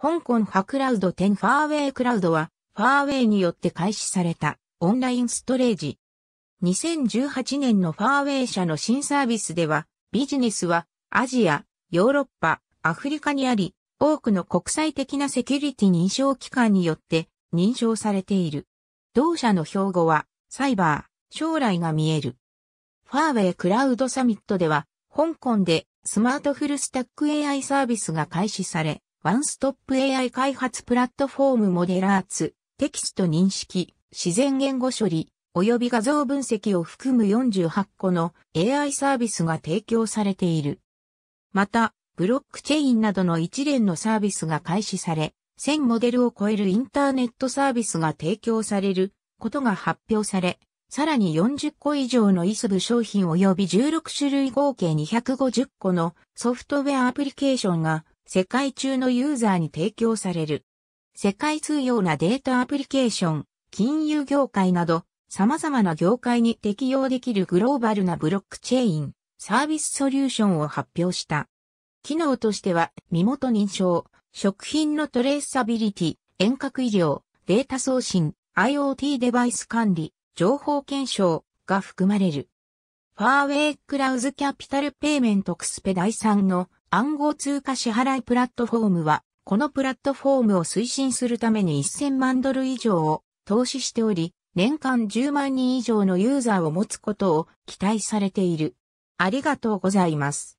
香港ァクラウド10ファーウェイクラウドは、ファーウェイによって開始されたオンラインストレージ。2018年のファーウェイ社の新サービスでは、ビジネスはアジア、ヨーロッパ、アフリカにあり、多くの国際的なセキュリティ認証機関によって認証されている。同社の標語は、サイバー、将来が見える。ファーウェイクラウドサミットでは、香港でスマートフルスタック AI サービスが開始され、ワンストップ AI 開発プラットフォームモデラーツ、テキスト認識、自然言語処理、及び画像分析を含む48個の AI サービスが提供されている。また、ブロックチェインなどの一連のサービスが開始され、1000モデルを超えるインターネットサービスが提供されることが発表され、さらに40個以上のイスブ商品及び16種類合計250個のソフトウェアアプリケーションが世界中のユーザーに提供される。世界通用なデータアプリケーション、金融業界など、様々な業界に適用できるグローバルなブロックチェーン、サービスソリューションを発表した。機能としては、身元認証、食品のトレーサビリティ、遠隔医療、データ送信、IoT デバイス管理、情報検証が含まれる。ファーウェイクラウズキャピタルペイメントクスペ第3の暗号通貨支払いプラットフォームは、このプラットフォームを推進するために1000万ドル以上を投資しており、年間10万人以上のユーザーを持つことを期待されている。ありがとうございます。